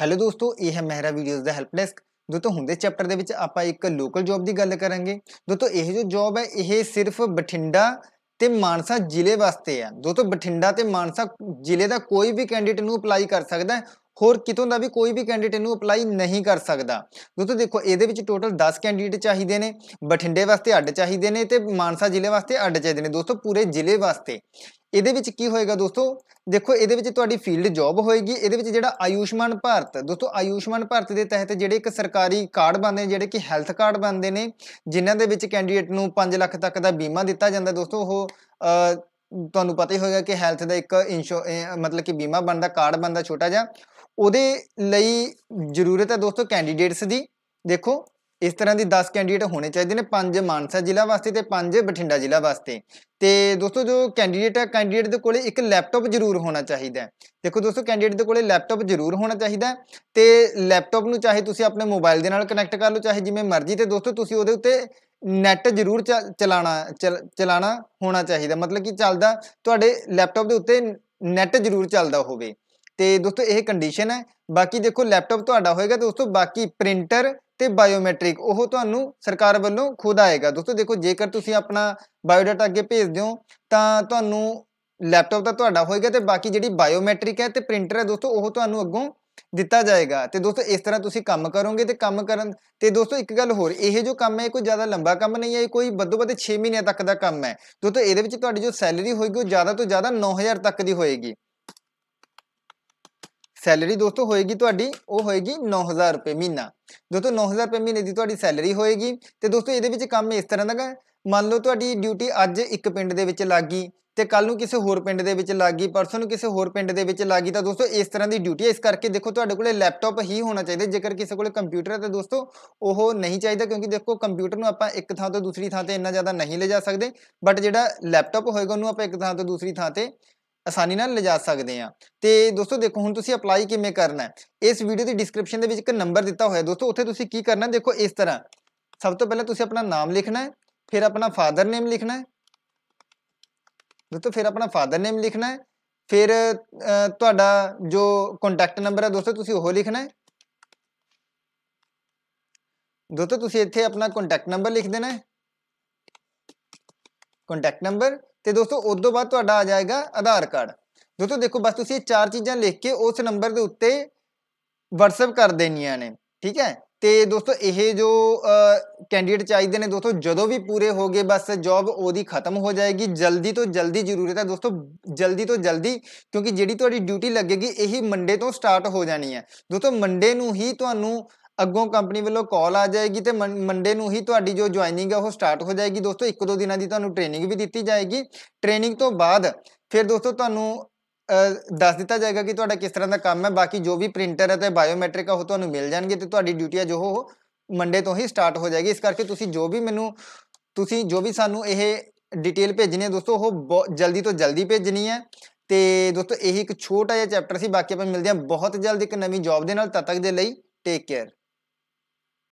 hello ਦੋਸਤੋ ਇਹ ਹੈ ਮਹਿਰਾ ਵੀਡੀਓਜ਼ ਦਾ ਹੈਲਪ ਡੈਸਕ ਦੋਸਤੋ ਹੁੰਦੇ ਚੈਪਟਰ ਦੇ ਵਿੱਚ ਆਪਾਂ ਇੱਕ ਲੋਕਲ ਜੌਬ ਦੀ ਗੱਲ ਕਰਾਂਗੇ ਦੋਸਤੋ ਇਹ ਜੋ ਜੌਬ ਹੈ ਇਹ ਸਿਰਫ ਬਠਿੰਡਾ ਤੇ ਮਾਨਸਾ ਜ਼ਿਲ੍ਹੇ ਵਾਸਤੇ ਆ ਦੋਸਤੋ ਬਠਿੰਡਾ ਤੇ ਮਾਨਸਾ ਜ਼ਿਲ੍ਹੇ ਦਾ ਕੋਈ ਵੀ ਕੈਂਡੀਡੇਟ ਨੂੰ ਅਪਲਾਈ ਕਰ ਸਕਦਾ ਹੈ ਹੋਰ ਕਿਤੋਂ ਦਾ ਵੀ ਕੋਈ ਵੀ ਕੈਂਡੀਡੇਟ ਇਹਨੂੰ ਅਪਲਾਈ ਨਹੀਂ ਕਰ ਸਕਦਾ ਦੋਸਤੋ ਦੇਖੋ ਇਹਦੇ ਵਿੱਚ ਟੋਟਲ 10 ਕੈਂਡੀਡੇਟ ਚਾਹੀਦੇ ਨੇ ਬਠਿੰਡੇ ਵਾਸਤੇ ਅੱਡ ਚਾਹੀਦੇ ਨੇ ਤੇ ਮਾਨਸਾ ਜ਼ਿਲ੍ਹੇ ਵਾਸਤੇ ਅੱਡ ਚਾਹੀਦੇ ਨੇ ਦੋਸਤੋ ਪੂਰੇ ਜ਼ਿਲ੍ਹੇ ਵਾਸਤੇ ਇਹਦੇ ਵਿੱਚ ਕੀ ਹੋਏਗਾ ਦੋਸਤੋ ਦੇਖੋ ਇਹਦੇ ਵਿੱਚ ਤੁਹਾਡੀ ਫੀਲਡ ਜੌਬ ਹੋਏਗੀ ਇਹਦੇ ਵਿੱਚ ਜਿਹੜਾ ਆਯੂਸ਼ਮਾਨ ਭਾਰਤ ਦੋਸਤੋ ਆਯੂਸ਼ਮਾਨ ਭਾਰਤ ਦੇ ਤਹਿਤ ਜਿਹੜੇ ਇੱਕ ਸਰਕਾਰੀ ਕਾਰਡ ਬਣਦੇ ਨੇ ਜਿਹੜੇ ਕਿ ਹੈਲਥ ਕਾਰਡ ਬਣਦੇ ਨੇ ਜਿਨ੍ਹਾਂ ਦੇ ਵਿੱਚ ਕੈਂਡੀਡੇਟ ਨੂੰ 5 ਲੱਖ ਤੱਕ ਦਾ ਬੀਮਾ ਦਿੱਤਾ ਜਾਂਦਾ ਦੋਸਤੋ ਉਹ ਤੁਹਾਨੂੰ ਪਤਾ ਹੀ ਹੋਏਗਾ ਕਿ ਹੈਲਥ ਦਾ ਇੱਕ ਮਤਲਬ ਕਿ ਬੀਮਾ ਬਣਦਾ ਕਾਰਡ ਬਣਦਾ ਛੋਟਾ ਜਿਹਾ ਉਹਦੇ ਲਈ ਜ਼ਰੂਰਤ ਹੈ ਦੋਸਤੋ ਕੈਂਡੀਡੇਟਸ ਦੀ ਦੇਖੋ ਇਸ ਤਰ੍ਹਾਂ ਦੀ 10 ਕੈਂਡੀਡੇਟ ਹੋਣੇ ਚਾਹੀਦੇ ਨੇ 5 ਮਾਨਸਾ ਜ਼ਿਲ੍ਹਾ ਵਾਸਤੇ ਤੇ 5 ਬਠਿੰਡਾ ਜ਼ਿਲ੍ਹਾ ਵਾਸਤੇ ਤੇ ਦੋਸਤੋ ਜੋ ਕੈਂਡੀਡੇਟ ਹੈ ਕੈਂਡੀਡੇਟ ਦੇ ਕੋਲੇ ਇੱਕ ਲੈਪਟਾਪ ਜ਼ਰੂਰ ਹੋਣਾ ਚਾਹੀਦਾ ਹੈ ਦੇਖੋ ਦੋਸਤੋ ਕੈਂਡੀਡੇਟ ਦੇ ਕੋਲੇ ਲੈਪਟਾਪ ਜ਼ਰੂਰ ਹੋਣਾ ਚਾਹੀਦਾ ਤੇ ਲੈਪਟਾਪ ਨੂੰ ਚਾਹੇ ਤੁਸੀਂ ਆਪਣੇ ਮੋਬਾਈਲ ਦੇ ਨਾਲ ਕਨੈਕਟ ਕਰ ਲਓ ਚਾਹੇ ਜਿਵੇਂ ਮਰਜ਼ੀ ਤੇ ਦੋਸਤੋ ਤੁਸੀਂ ਉਹਦੇ ਉੱਤੇ ਨੈਟ ਜ਼ਰੂਰ ਚਲਾਣਾ ਚਲਾਣਾ ਹੋਣਾ ਚਾਹੀਦਾ ਮਤਲਬ ਕਿ ਚੱਲਦਾ ਤੁਹਾਡੇ ਲੈਪਟਾਪ ਦੇ ਉੱਤੇ ਨੈਟ ਜ਼ਰੂਰ ਚੱਲਦਾ ਹੋਵੇ ਤੇ ਦੋਸਤੋ ਇਹ ਕੰਡੀਸ਼ਨ ਹੈ ਬਾਕੀ ਦੇਖੋ ਲੈਪਟਾਪ ਤੁਹਾਡਾ ਹੋਏਗਾ ਦੋਸਤੋ ਬਾਕੀ ਪ੍ਰਿੰਟਰ ਤੇ ਬਾਇਓਮੈਟ੍ਰਿਕ ਉਹ ਤੁਹਾਨੂੰ ਸਰਕਾਰ ਵੱਲੋਂ ਖੁਦ ਆਏਗਾ ਦੋਸਤੋ ਦੇਖੋ ਜੇਕਰ ਤੁਸੀਂ ਆਪਣਾ ਬਾਇਓਡਾਟਾ ਅੱਗੇ ਭੇਜ ਦਿਓ ਤਾਂ ਤੁਹਾਨੂੰ ਲੈਪਟਾਪ ਤਾਂ ਤੁਹਾਡਾ ਹੋਏਗਾ ਤੇ ਬਾਕੀ ਜਿਹੜੀ ਬਾਇਓਮੈਟ੍ਰਿਕ ਹੈ ਤੇ ਪ੍ਰਿੰਟਰ ਹੈ ਦੋਸਤੋ ਉਹ ਤੁਹਾਨੂੰ ਅੱਗੋਂ ਦਿੱਤਾ ਜਾਏਗਾ ਤੇ ਦੋਸਤੋ ਇਸ ਤਰ੍ਹਾਂ ਤੁਸੀਂ ਕੰਮ ਕਰੋਗੇ ਤੇ ਕੰਮ ਕਰਨ ਤੇ ਦੋਸਤੋ ਇੱਕ ਗੱਲ ਹੋਰ ਇਹ ਜੋ ਕੰਮ ਹੈ ਕੋਈ ਜ਼ਿਆਦਾ ਲੰਬਾ ਕੰਮ ਨਹੀਂ ਹੈ ਕੋਈ ਬੱਦੋ ਵੱਧ 6 ਮਹੀਨਿਆਂ ਤੱਕ ਦਾ ਕੰਮ ਹੈ ਦੋਸਤੋ ਇਹਦੇ ਵਿੱਚ ਤੁਹਾਡੀ ਜੋ ਸੈਲਰੀ ਹੋਏਗੀ ਉਹ ਜ਼ਿਆਦਾ ਤੋਂ ਜ਼ਿਆਦਾ 9000 ਤੱਕ ਦੀ ਹੋਏਗੀ ਸੈਲਰੀ ਦੋਸਤੋ ਹੋਏਗੀ ਤੁਹਾਡੀ ਉਹ ਹੋਏਗੀ 9000 ਰੁਪਏ ਮਹੀਨਾ ਦੋਸਤੋ 9000 ਰੁਪਏ ਮਹੀਨੇ ਦੀ ਤੁਹਾਡੀ ਸੈਲਰੀ ਹੋਏਗੀ ਤੇ ਦੋਸਤੋ ਇਹਦੇ ਵਿੱਚ ਕੰਮ ਇਸ ਤਰ੍ਹਾਂ ਦਾ ਮੰਨ ਲਓ ਤੁਹਾਡੀ ਡਿਊਟੀ ਅੱਜ ਇੱਕ ਪਿੰਡ ਦੇ ਵਿੱਚ ਲੱਗੀ ਤੇ ਕੱਲ ਨੂੰ ਕਿਸੇ ਹੋਰ ਪਿੰਡ ਦੇ ਵਿੱਚ ਲੱਗੀ ਪਰਸੋਂ ਨੂੰ ਕਿਸੇ ਹੋਰ ਪਿੰਡ ਦੇ ਵਿੱਚ ਲੱਗੀ ਤਾਂ ਦੋਸਤੋ ਇਸ ਤਰ੍ਹਾਂ ਦੀ ਡਿਊਟੀ ਹੈ ਇਸ ਕਰਕੇ ਦੇਖੋ ਤੁਹਾਡੇ ਕੋਲੇ ਲੈਪਟਾਪ ਹੀ ਹੋਣਾ ਚਾਹੀਦਾ ਜੇਕਰ ਕਿਸੇ ਕੋਲੇ ਕੰਪਿਊਟਰ ਹੈ ਤਾਂ ਦੋਸਤੋ ਉਹ ਨਹੀਂ ਚਾਹੀਦਾ ਕਿਉਂਕਿ ਦੇਖੋ ਕੰਪਿਊਟਰ ਨੂੰ ਆਪਾਂ ਇੱਕ ਥਾਂ ਤੋਂ ਦੂਸਰੀ ਥਾਂ ਤੇ ਇੰਨਾ ਜ਼ਿਆਦਾ ਨਹੀਂ ਲੈ ਜਾ ਸਕਦੇ ਬਟ ਜਿਹੜਾ ਲੈਪਟਾਪ ਹੋਏਗਾ ਉਹਨੂੰ ਆਪਾਂ ਇੱਕ ਥਾਂ ਤੋਂ ਦੂਸਰੀ ਥਾਂ ਤੇ ਆਸਾਨੀ ਨਾਲ ਲਿਜਾ ਸਕਦੇ ਆ ਤੇ ਦੋਸਤੋ ਦੇਖੋ ਹੁਣ ਤੁਸੀਂ ਅਪਲਾਈ ਕਿਵੇਂ ਕਰਨਾ ਹੈ ਇਸ ਵੀਡੀਓ ਦੀ ਡਿਸਕ੍ਰਿਪਸ਼ਨ ਦੇ ਵਿੱਚ ਇੱਕ ਨੰਬਰ ਦਿੱਤਾ ਹੋਇਆ ਦੋਸਤੋ ਉੱਥੇ ਤੁਸੀਂ ਕੀ ਕਰਨਾ ਦੇਖੋ ਇਸ ਤਰ੍ਹਾਂ ਸਭ ਤੋਂ ਪਹਿਲਾਂ ਤੁਸੀਂ ਆਪਣਾ ਨਾਮ ਲਿਖਣਾ ਹੈ ਫਿਰ ਆਪਣਾ ਫਾਦਰ ਨੇਮ ਲਿਖਣਾ ਹੈ ਦੋਸਤੋ ਫਿਰ ਆਪਣਾ ਫਾਦਰ ਨੇਮ ਲਿਖਣਾ ਹੈ ਫਿਰ ਤੁਹਾਡਾ ਜੋ ਕੰਟੈਕਟ ਨੰਬਰ ਹੈ ਦੋਸਤੋ ਤੁਸੀਂ ਉਹ ਲਿਖਣਾ ਹੈ ਦੋਸਤੋ ਤੁਸੀਂ ਇੱਥੇ ਆਪਣਾ ਕੰਟੈਕਟ ਨੰਬਰ ਲਿਖ ਦੇਣਾ ਹੈ ਕੰਟੈਕਟ ਨੰਬਰ ਤੇ ਦੋਸਤੋ ਉਸ ਤੋਂ ਬਾਅਦ ਤੁਹਾਡਾ ਆ ਜਾਏਗਾ ਆਧਾਰ ਕਾਰਡ ਦੋਸਤੋ ਦੇਖੋ ਬਸ ਤੁਸੀਂ ਇਹ ਚਾਰ ਚੀਜ਼ਾਂ ਲਿਖ ਕੇ ਉਸ ਨੰਬਰ ਦੇ ਉੱਤੇ WhatsApp ਕਰ ਦੇਣੀਆਂ ਨੇ ਠੀਕ ਹੈ ਤੇ ਦੋਸਤੋ ਇਹ ਜੋ ਕੈਂਡੀਡੇਟ ਚਾਹੀਦੇ ਨੇ ਦੋਸਤੋ ਜਦੋਂ ਵੀ ਪੂਰੇ ਹੋ ਗਏ ਬਸ ਜੌਬ ਉਹਦੀ ਖਤਮ ਹੋ ਜਾਏਗੀ ਜਲਦੀ ਤੋਂ ਜਲਦੀ ਜ਼ਰੂਰਤ ਹੈ ਦੋਸਤੋ ਜਲਦੀ ਤੋਂ ਜਲਦੀ ਕਿਉਂਕਿ ਜਿਹੜੀ ਤੁਹਾਡੀ ਡਿਊਟੀ ਲੱਗੇਗੀ ਇਹੀ ਮੰਡੇ ਤੋਂ ਸਟਾਰਟ ਹੋ ਜਾਣੀ ਹੈ ਦੋਸਤੋ ਮੰਡੇ ਨੂੰ ਹੀ ਤੁਹਾਨੂੰ ਅੱਗੋਂ ਕੰਪਨੀ ਵੱਲੋਂ ਕਾਲ ਆ ਜਾਏਗੀ ਤੇ ਮੰਡੇ ਨੂੰ ਹੀ ਤੁਹਾਡੀ ਜੋ ਜੁਆਇਨਿੰਗ ਹੈ ਉਹ ਸਟਾਰਟ ਹੋ ਜਾਏਗੀ ਦੋਸਤੋ ਇੱਕ ਦੋ ਦਿਨਾਂ ਦੀ ਤੁਹਾਨੂੰ ਟ੍ਰੇਨਿੰਗ ਵੀ ਦਿੱਤੀ ਜਾਏਗੀ ਟ੍ਰੇਨਿੰਗ ਤੋਂ ਬਾਅਦ ਫਿਰ ਦੋਸਤੋ ਤੁਹਾਨੂੰ ਦੱਸ ਦਿੱਤਾ ਜਾਏਗਾ ਕਿ ਤੁਹਾਡਾ ਕਿਸ ਤਰ੍ਹਾਂ ਦਾ ਕੰਮ ਹੈ ਬਾਕੀ ਜੋ ਵੀ ਪ੍ਰਿੰਟਰ ਹੈ ਤੇ ਬਾਇਓਮੈਟ੍ਰਿਕ ਉਹ ਤੁਹਾਨੂੰ ਮਿਲ ਜਾਣਗੇ ਤੇ ਤੁਹਾਡੀ ਡਿਊਟੀ ਹੈ ਜੋ ਉਹ ਮੰਡੇ ਤੋਂ ਹੀ ਸਟਾਰਟ ਹੋ ਜਾਏਗੀ ਇਸ ਕਰਕੇ ਤੁਸੀਂ ਜੋ ਵੀ ਮੈਨੂੰ ਤੁਸੀਂ ਜੋ ਵੀ ਸਾਨੂੰ ਇਹ ਡਿਟੇਲ ਭੇਜਣੀ ਹੈ ਦੋਸਤੋ ਉਹ ਜਲਦੀ ਤੋਂ ਜਲਦੀ ਭੇਜਣੀ ਹੈ ਤੇ ਦੋਸਤੋ ਇਹੀ ਇੱਕ ਛੋਟਾ ਜਿਹਾ ਚੈਪਟਰ ਸੀ ਬਾਕੀ ਆਪਾਂ ਮਿਲਦੇ ਹਾਂ ਬਹੁਤ ਜਲਦ ਇੱਕ ਨਵੀਂ ਜੌਬ ਦੇ ਨਾਲ ਤਦ ਤੱਕ ਦੇ ਲਈ ਟੇਕ ਕੇਅਰ